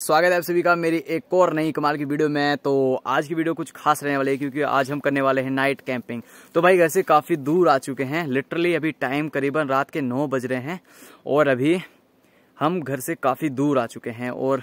स्वागत है आप सभी का मेरी एक और नई कमाल की वीडियो में तो आज की वीडियो कुछ खास रहने वाली है क्योंकि आज हम करने वाले हैं नाइट कैंपिंग तो भाई घर से काफ़ी दूर आ चुके हैं लिटरली अभी टाइम करीबन रात के नौ बज रहे हैं और अभी हम घर से काफ़ी दूर आ चुके हैं और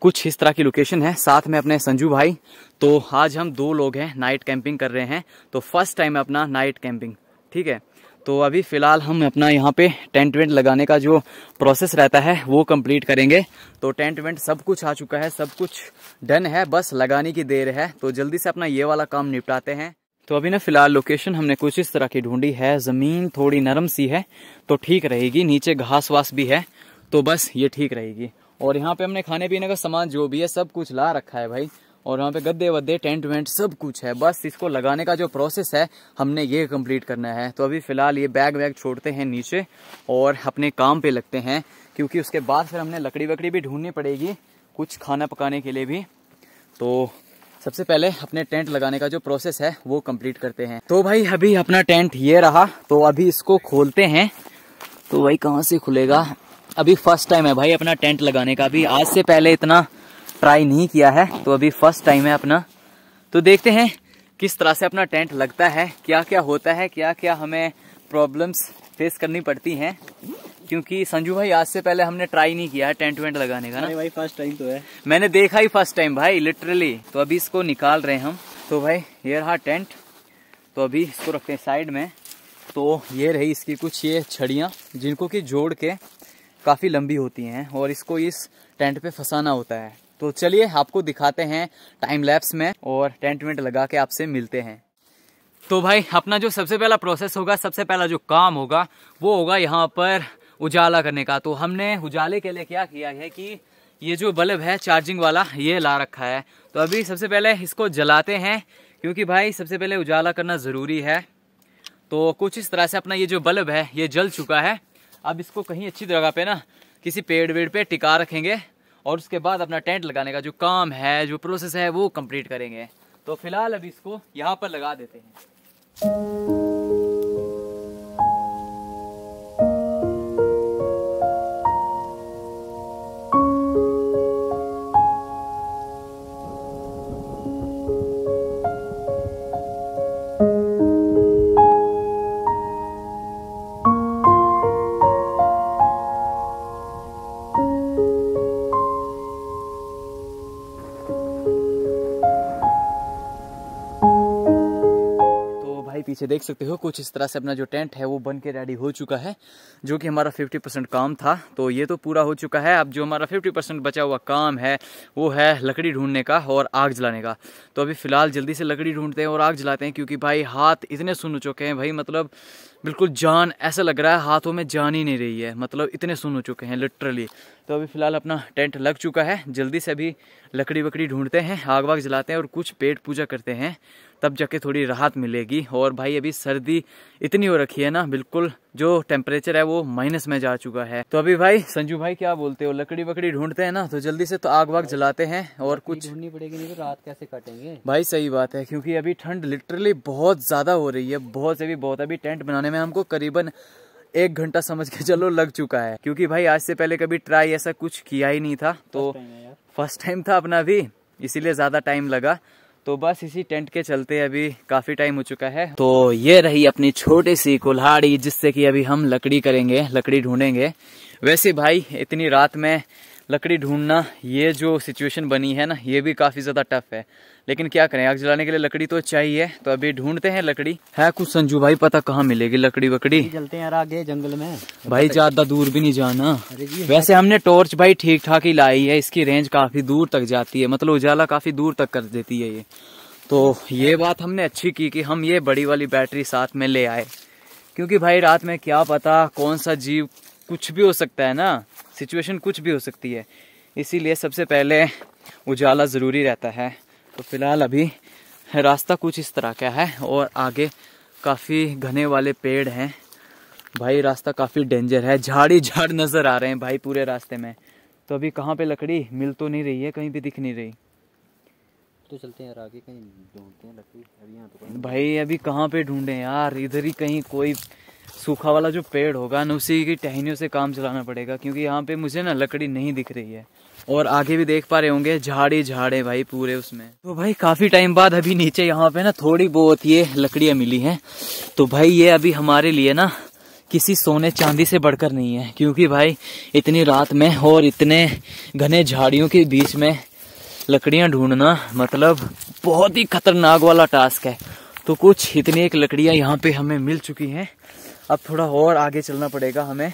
कुछ इस तरह की लोकेशन है साथ में अपने संजू भाई तो आज हम दो लोग हैं नाइट कैंपिंग कर रहे हैं तो फर्स्ट टाइम अपना नाइट कैंपिंग ठीक है तो अभी फ़िलहाल हम अपना यहाँ पे टेंट वेंट लगाने का जो प्रोसेस रहता है वो कंप्लीट करेंगे तो टेंट वेंट सब कुछ आ चुका है सब कुछ डन है बस लगाने की देर है तो जल्दी से अपना ये वाला काम निपटाते हैं तो अभी ना फिलहाल लोकेशन हमने कुछ इस तरह की ढूंढी है ज़मीन थोड़ी नरम सी है तो ठीक रहेगी नीचे घास वास भी है तो बस ये ठीक रहेगी और यहाँ पे हमने खाने पीने का सामान जो भी है सब कुछ ला रखा है भाई और वहाँ पे गद्दे वद्दे टेंट वेंट सब कुछ है बस इसको लगाने का जो प्रोसेस है हमने ये कंप्लीट करना है तो अभी फ़िलहाल ये बैग वैग छोड़ते हैं नीचे और अपने काम पे लगते हैं क्योंकि उसके बाद फिर हमने लकड़ी वकड़ी भी ढूंढनी पड़ेगी कुछ खाना पकाने के लिए भी तो सबसे पहले अपने टेंट लगाने का जो प्रोसेस है वो कम्प्लीट करते हैं तो भाई अभी अपना टेंट ये रहा तो अभी इसको खोलते हैं तो भाई कहाँ से खुलेगा अभी फर्स्ट टाइम है भाई अपना टेंट लगाने का भी आज से पहले इतना ट्राई नहीं किया है तो अभी फर्स्ट टाइम है अपना तो देखते हैं किस तरह से अपना टेंट लगता है क्या क्या होता है क्या क्या हमें प्रॉब्लम्स फेस करनी पड़ती हैं क्योंकि संजू भाई आज से पहले हमने ट्राई नहीं किया है टेंट वेंट लगाने का ना भाई फर्स्ट टाइम तो है मैंने देखा ही फर्स्ट टाइम भाई लिटरली तो अभी इसको निकाल रहे हैं हम तो भाई ये रहा टेंट तो अभी इसको रखते हैं साइड में तो ये रही इसकी कुछ ये छड़ियाँ जिनको कि जोड़ के काफ़ी लंबी होती हैं और इसको इस टेंट पे फंसाना होता है तो चलिए आपको दिखाते हैं टाइम लैप्स में और टेंट वेंट लगा के आपसे मिलते हैं तो भाई अपना जो सबसे पहला प्रोसेस होगा सबसे पहला जो काम होगा वो होगा यहाँ पर उजाला करने का तो हमने उजाले के लिए क्या किया है कि ये जो बल्ब है चार्जिंग वाला ये ला रखा है तो अभी सबसे पहले इसको जलाते हैं क्योंकि भाई सबसे पहले उजाला करना ज़रूरी है तो कुछ इस तरह से अपना ये जो बल्ब है ये जल चुका है अब इसको कहीं अच्छी जगह पे ना किसी पेड़ वेड़ पे टिका रखेंगे और उसके बाद अपना टेंट लगाने का जो काम है जो प्रोसेस है वो कंप्लीट करेंगे तो फिलहाल अभी इसको यहाँ पर लगा देते हैं पीछे देख सकते हो कुछ इस तरह से अपना जो टेंट है वो बन के रेडी हो चुका है जो कि हमारा 50 परसेंट काम था तो ये तो पूरा हो चुका है अब जो हमारा 50 परसेंट बचा हुआ काम है वो है लकड़ी ढूंढने का और आग जलाने का तो अभी फ़िलहाल जल्दी से लकड़ी ढूंढते हैं और आग जलाते हैं क्योंकि भाई हाथ इतने सुन चुके हैं भाई मतलब बिल्कुल जान ऐसा लग रहा है हाथों में जान ही नहीं रही है मतलब इतने सुन चुके हैं लिटरली तो अभी फ़िलहाल अपना टेंट लग चुका है जल्दी से अभी लकड़ी वकड़ी ढूंढते हैं आग वाग जलाते हैं और कुछ पेट पूजा करते हैं तब जाके थोड़ी राहत मिलेगी और भाई अभी सर्दी इतनी हो रखी है ना बिल्कुल जो टेम्परेचर है वो माइनस में जा चुका है तो अभी भाई संजू भाई क्या बोलते हो लकड़ी वकड़ी ढूंढते हैं ना तो जल्दी से तो आग वाग जलाते हैं और कुछ ढूंढनी पड़ेगी नहीं तो रात कैसे काटेंगे भाई सही बात है क्योंकि अभी ठंड लिटरली बहुत ज़्यादा हो रही है बहुत से भी बहुत अभी टेंट बनाने में हमको करीबन एक घंटा समझ के चलो लग चुका है क्योंकि भाई आज से पहले कभी ट्राई ऐसा कुछ किया ही नहीं था तो फर्स्ट टाइम था अपना भी इसीलिए ज़्यादा टाइम लगा तो बस इसी टेंट के चलते अभी काफी टाइम हो चुका है तो ये रही अपनी छोटी सी कुल्हाड़ी जिससे कि अभी हम लकड़ी करेंगे लकड़ी ढूंढेंगे वैसे भाई इतनी रात में लकड़ी ढूंढना ये जो सिचुएशन बनी है ना ये भी काफ़ी ज़्यादा टफ है लेकिन क्या करें आग जलाने के लिए लकड़ी तो चाहिए तो अभी ढूंढते हैं लकड़ी है कुछ संजू भाई पता कहाँ मिलेगी लकड़ी वकड़ी चलते हैं आगे जंगल में भाई ज्यादा दूर भी नहीं जाना वैसे हमने टॉर्च भाई ठीक ठाक ही लाई है इसकी रेंज काफी दूर तक जाती है मतलब उजाला काफी दूर तक कर देती है ये तो ये बात हमने अच्छी की कि हम ये बड़ी वाली बैटरी साथ में ले आए क्योंकि भाई रात में क्या पता कौन सा जीव कुछ भी हो सकता है ना सिचुएशन कुछ भी हो सकती है इसीलिए सबसे पहले उजाला ज़रूरी रहता है तो फिलहाल अभी रास्ता कुछ इस तरह का है और आगे काफ़ी घने वाले पेड़ हैं भाई रास्ता काफ़ी डेंजर है झाड़ी झाड़ नज़र आ रहे हैं भाई पूरे रास्ते में तो अभी कहाँ पे लकड़ी मिल तो नहीं रही है कहीं भी दिख नहीं रही तो चलते हैं यार आगे कहीं ढूंढते हैं लकड़ी अभी यहाँ तो भाई अभी कहाँ पे ढूंढें यार इधर ही कहीं कोई सूखा वाला जो पेड़ होगा ना उसी की टहनियों से काम चलाना पड़ेगा क्योंकि यहाँ पे मुझे ना लकड़ी नहीं दिख रही है और आगे भी देख पा रहे होंगे झाड़ी झाड़े भाई पूरे उसमें तो भाई काफी टाइम बाद अभी नीचे यहाँ पे ना थोड़ी बहुत ये लकड़ियाँ मिली हैं तो भाई ये अभी हमारे लिए ना किसी सोने चांदी से बढ़कर नहीं है क्योंकि भाई इतनी रात में और इतने घने झाड़ियों के बीच में लकड़ियाँ ढूंढना मतलब बहुत ही खतरनाक वाला टास्क है तो कुछ इतनी एक लकड़ियाँ यहाँ पे हमें मिल चुकी हैं अब थोड़ा और आगे चलना पड़ेगा हमें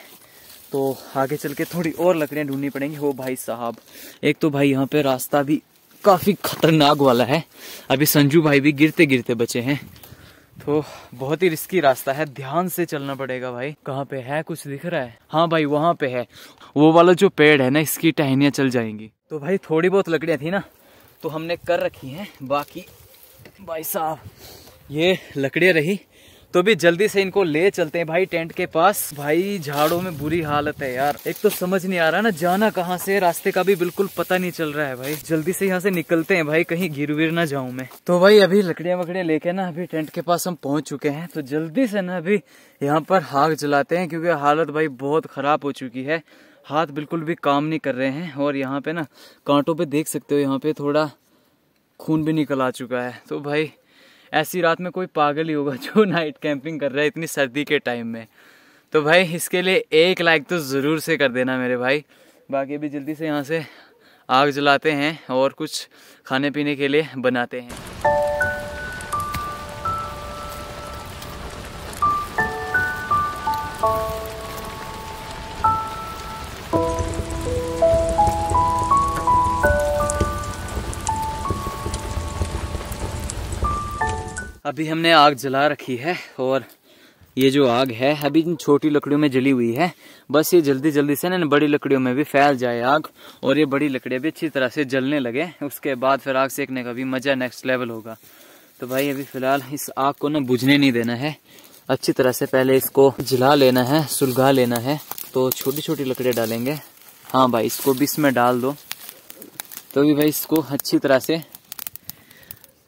तो आगे चल के थोड़ी और लकड़ियाँ ढूंढनी पड़ेंगी हो भाई साहब एक तो भाई यहाँ पे रास्ता भी काफ़ी खतरनाक वाला है अभी संजू भाई भी गिरते गिरते बचे हैं तो बहुत ही रिस्की रास्ता है ध्यान से चलना पड़ेगा भाई कहाँ पे है कुछ दिख रहा है हाँ भाई वहाँ पे है वो वाला जो पेड़ है ना इसकी टहनियाँ चल जाएंगी तो भाई थोड़ी बहुत लकड़ियाँ थी ना तो हमने कर रखी हैं बाकी भाई साहब ये लकड़ियाँ रही तो भी जल्दी से इनको ले चलते हैं भाई टेंट के पास भाई झाड़ों में बुरी हालत है यार एक तो समझ नहीं आ रहा ना जाना कहाँ से रास्ते का भी बिल्कुल पता नहीं चल रहा है भाई जल्दी से यहाँ से निकलते हैं भाई कहीं गिर विर ना जाऊं मैं तो भाई अभी लकड़ियां वकड़िया लेके ना अभी टेंट के पास हम पहुंच चुके हैं तो जल्दी से ना अभी यहाँ पर हाग जलाते हैं क्योंकि हालत भाई बहुत खराब हो चुकी है हाथ बिल्कुल भी काम नहीं कर रहे हैं और यहाँ पे ना कांटों पे देख सकते हो यहाँ पे थोड़ा खून भी निकल आ चुका है तो भाई ऐसी रात में कोई पागल ही होगा जो नाइट कैंपिंग कर रहा है इतनी सर्दी के टाइम में तो भाई इसके लिए एक लाइक तो ज़रूर से कर देना मेरे भाई बाकी अभी जल्दी से यहाँ से आग जलाते हैं और कुछ खाने पीने के लिए बनाते हैं अभी हमने आग जला रखी है और ये जो आग है अभी इन छोटी लकड़ियों में जली हुई है बस ये जल्दी जल्दी से ना बड़ी लकड़ियों में भी फैल जाए आग और ये बड़ी लकड़ियाँ भी अच्छी तरह से जलने लगे उसके बाद फिर आग सेकने का भी मज़ा नेक्स्ट लेवल होगा तो भाई अभी फ़िलहाल इस आग को ना बुझने नहीं देना है अच्छी तरह से पहले इसको जला लेना है सुलगा लेना है तो छोटी छोटी लकड़ियाँ डालेंगे हाँ भाई इसको भी इसमें डाल दो तो भी भाई इसको अच्छी तरह से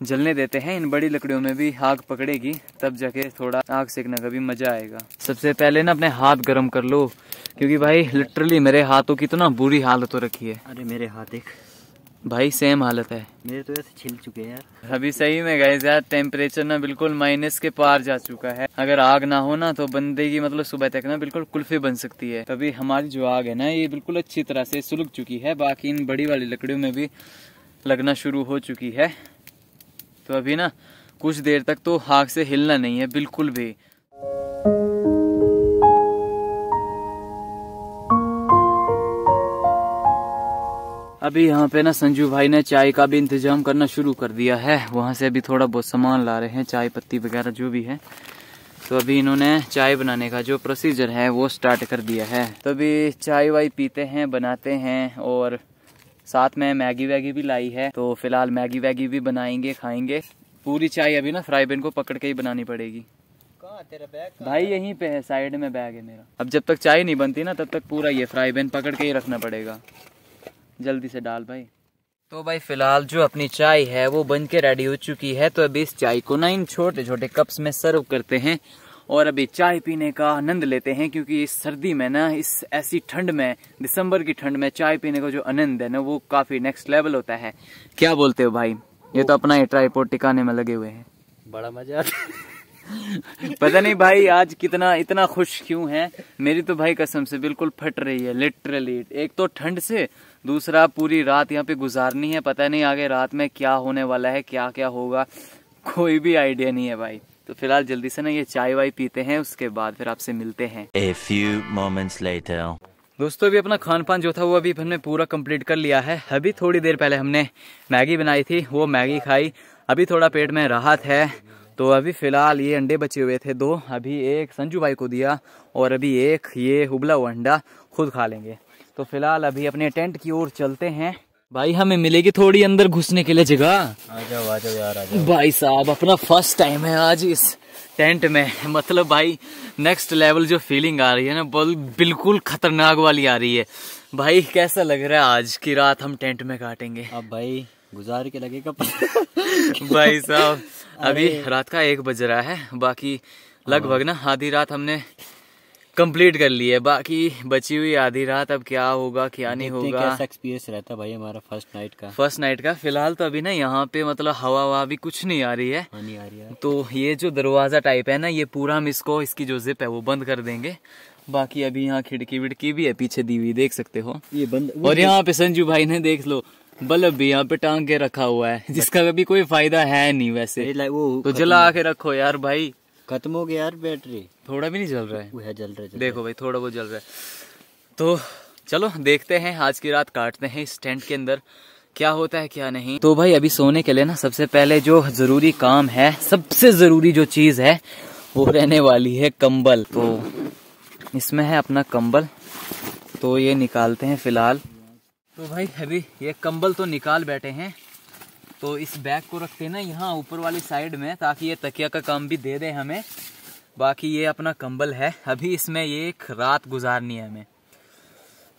जलने देते हैं इन बड़ी लकड़ियों में भी आग पकड़ेगी तब जाके थोड़ा आग सेकने का भी मजा आएगा सबसे पहले ना अपने हाथ गर्म कर लो क्योंकि भाई लिटरली मेरे हाथों की तो ना बुरी हालत हो रखी है अरे मेरे हाथ एक भाई सेम हालत है मेरे तो ऐसे छिल चुके हैं यार अभी सही में गए यार टेम्परेचर ना बिल्कुल माइनस के पार जा चुका है अगर आग ना हो ना तो बंदे की मतलब सुबह तक ना बिल्कुल कुल्फी बन सकती है तभी हमारी जो आग है ना ये बिल्कुल अच्छी तरह से सुलग चुकी है बाकी इन बड़ी वाली लकड़ियों में भी लगना शुरू हो चुकी है तो अभी ना कुछ देर तक तो हाक से हिलना नहीं है बिल्कुल भी अभी यहाँ पे ना संजू भाई ने चाय का भी इंतजाम करना शुरू कर दिया है वहां से अभी थोड़ा बहुत सामान ला रहे हैं चाय पत्ती वगैरह जो भी है तो अभी इन्होंने चाय बनाने का जो प्रोसीजर है वो स्टार्ट कर दिया है तो अभी चाय वाय पीते हैं बनाते हैं और साथ में मैगी वैगी भी लाई है तो फिलहाल मैगी वैगी भी बनाएंगे खाएंगे पूरी चाय अभी ना फ्राई पैन को पकड़ के ही बनानी पड़ेगी तेरा बैग भाई यहीं पे है साइड में बैग है मेरा अब जब तक चाय नहीं बनती ना तब तक पूरा ये फ्राई पैन पकड़ के ही रखना पड़ेगा जल्दी से डाल भाई तो भाई फिलहाल जो अपनी चाय है वो बन के रेडी हो चुकी है तो अभी इस चाय को ना इन छोटे छोटे कप्स में सर्व करते हैं और अभी चाय पीने का आनंद लेते हैं क्योंकि इस सर्दी में ना इस ऐसी ठंड में दिसंबर की ठंड में चाय पीने का जो आनंद है ना वो काफी नेक्स्ट लेवल होता है क्या बोलते हो भाई ये तो अपना ही ट्राईपोर्ट टिकाने में लगे हुए हैं बड़ा मजा आता पता नहीं भाई आज कितना इतना खुश क्यों है मेरी तो भाई कसम से बिल्कुल फट रही है लिटरली एक तो ठंड से दूसरा पूरी रात यहाँ पे गुजारनी है पता नहीं आगे रात में क्या होने वाला है क्या क्या होगा कोई भी आइडिया नहीं है भाई तो फिलहाल जल्दी से ना ये चाय वाय पीते हैं उसके बाद फिर आपसे मिलते हैं A few moments later. दोस्तों अभी अपना खान पान जो था वो अभी हमने पूरा कंप्लीट कर लिया है अभी थोड़ी देर पहले हमने मैगी बनाई थी वो मैगी खाई अभी थोड़ा पेट में राहत है तो अभी फ़िलहाल ये अंडे बचे हुए थे दो अभी एक संजू भाई को दिया और अभी एक ये उबला हुआ अंडा खुद खा लेंगे तो फिलहाल अभी अपने टेंट की ओर चलते हैं भाई हमें मिलेगी थोड़ी अंदर घुसने के लिए जगह भाई साहब अपना फर्स्ट टाइम है आज इस टेंट में मतलब भाई नेक्स्ट लेवल जो फीलिंग आ रही है ना बिल्कुल खतरनाक वाली आ रही है भाई कैसा लग रहा है आज की रात हम टेंट में काटेंगे अब भाई गुजार के लगेगा भाई साहब अभी रात का एक बज रहा है बाकी लगभग ना आधी रात हमने कंप्लीट कर लिए बाकी बची हुई आधी रात अब क्या होगा क्या नहीं होगा कैसा एक्सपीरियंस रहता भाई हमारा फर्स्ट नाइट का फर्स्ट नाइट का फिलहाल तो अभी ना यहाँ पे मतलब हवा हवा भी कुछ नहीं आ रही है हाँ, नहीं आ रही है तो ये जो दरवाजा टाइप है ना ये पूरा हम इसको इसकी जो जिप है वो बंद कर देंगे बाकी अभी यहाँ खिड़की विड़की भी है पीछे दी हुई देख सकते हो ये बंद और यहाँ पे संजू भाई ने देख लो बल्ब भी यहाँ पे टांग के रखा हुआ है जिसका अभी कोई फायदा है नहीं वैसे वो तो जला के रखो यार भाई खत्म हो गया यार बैटरी थोड़ा भी नहीं जल रहा है वह जल रहा है देखो भाई थोड़ा बहुत जल रहा है तो चलो देखते हैं आज की रात काटते हैं इस टेंट के अंदर क्या होता है क्या नहीं तो भाई अभी सोने के लिए ना सबसे पहले जो जरूरी काम है सबसे जरूरी जो चीज है वो रहने वाली है कंबल तो इसमें है अपना कंबल तो ये निकालते हैं फिलहाल तो भाई अभी ये कंबल तो निकाल बैठे हैं तो इस बैग को रखते हैं ना यहाँ ऊपर वाली साइड में ताकि ये तकिया का काम भी दे दे हमें बाकी ये अपना कंबल है अभी इसमें ये एक रात गुजारनी है हमें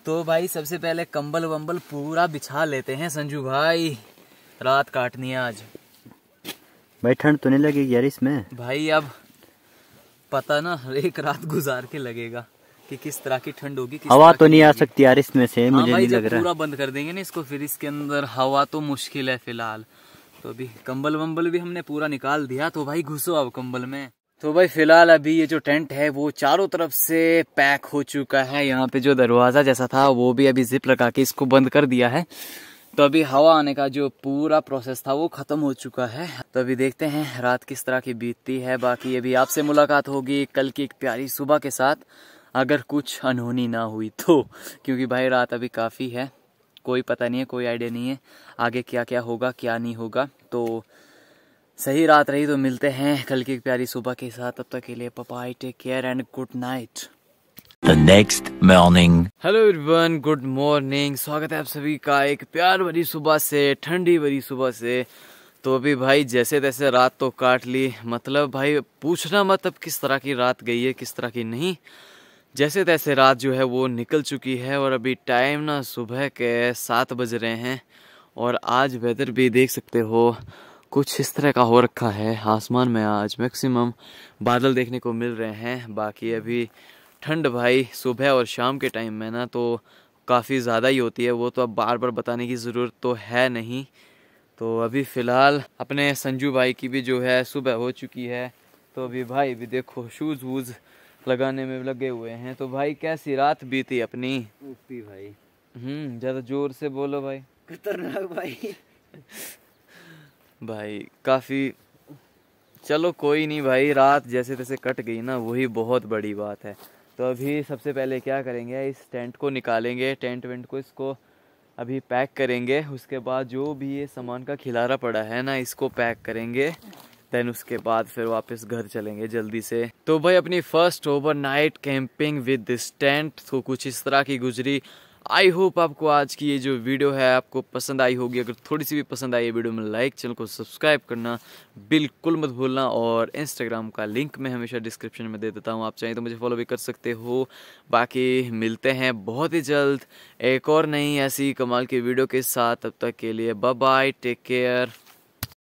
तो भाई सबसे पहले कंबल वंबल पूरा बिछा लेते हैं संजू भाई रात काटनी है आज भाई ठंड तो नहीं लगेगी यार इसमें भाई अब पता ना एक रात गुजार के लगेगा कि किस तरह की ठंड होगी हवा तो नहीं आ सकती यार इसमें से हाँ मुझे नहीं लग रहा पूरा बंद कर देंगे ना इसको फिर इसके अंदर हवा तो मुश्किल है फिलहाल तो अभी कंबल वम्बल भी हमने पूरा निकाल दिया तो भाई घुसो अब कंबल में तो भाई फिलहाल अभी ये जो टेंट है वो चारों तरफ से पैक हो चुका है यहाँ पे जो दरवाज़ा जैसा था वो भी अभी जिप लगा के इसको बंद कर दिया है तो अभी हवा आने का जो पूरा प्रोसेस था वो ख़त्म हो चुका है तो अभी देखते हैं रात किस तरह की बीतती है बाकी अभी आपसे मुलाकात होगी कल की एक प्यारी सुबह के साथ अगर कुछ अनहोनी ना हुई तो क्योंकि भाई रात अभी काफ़ी है कोई पता नहीं है कोई आइडिया नहीं है आगे क्या क्या होगा क्या नहीं होगा तो सही रात रही तो मिलते हैं कल की प्यारी सुबह के साथ तब तक के लिए पपाई take care and good night The next morning. Hello everyone. Good morning स्वागत है आप सभी का एक प्यार भरी सुबह से ठंडी भरी सुबह से तो अभी भाई जैसे तैसे रात तो काट ली मतलब भाई पूछना मत अब किस तरह की रात गई है किस तरह की नहीं जैसे तैसे रात जो है वो निकल चुकी है और अभी टाइम ना सुबह के सात बज रहे हैं और आज वेदर भी देख सकते हो कुछ इस तरह का हो रखा है आसमान में आज मैक्सिमम बादल देखने को मिल रहे हैं बाकी अभी ठंड भाई सुबह और शाम के टाइम में ना तो काफ़ी ज़्यादा ही होती है वो तो अब बार बार बताने की ज़रूरत तो है नहीं तो अभी फ़िलहाल अपने संजू भाई की भी जो है सुबह हो चुकी है तो अभी भाई भी देखो शूज़ वूज़ लगाने में लगे हुए हैं तो भाई कैसी रात बीती अपनी ओपी भाई हम्म ज़्यादा जोर से बोलो भाई खतरनाक भाई भाई काफ़ी चलो कोई नहीं भाई रात जैसे तैसे कट गई ना वही बहुत बड़ी बात है तो अभी सबसे पहले क्या करेंगे इस टेंट को निकालेंगे टेंट वेंट को इसको अभी पैक करेंगे उसके बाद जो भी ये सामान का खिलारा पड़ा है ना इसको पैक करेंगे देन उसके बाद फिर वापस घर चलेंगे जल्दी से तो भाई अपनी first overnight camping with this tent तो कुछ इस तरह की गुजरी आई होप आपको आज की ये जो वीडियो है आपको पसंद आई होगी अगर थोड़ी सी भी पसंद आई ये वीडियो में लाइक चैनल को सब्सक्राइब करना बिल्कुल मत भूलना और इंस्टाग्राम का लिंक मैं हमेशा डिस्क्रिप्शन में दे देता हूँ आप चाहें तो मुझे फॉलो भी कर सकते हो बाकी मिलते हैं बहुत ही जल्द एक और नई ऐसी कमाल की वीडियो के साथ तब तक के लिए बाय टेक केयर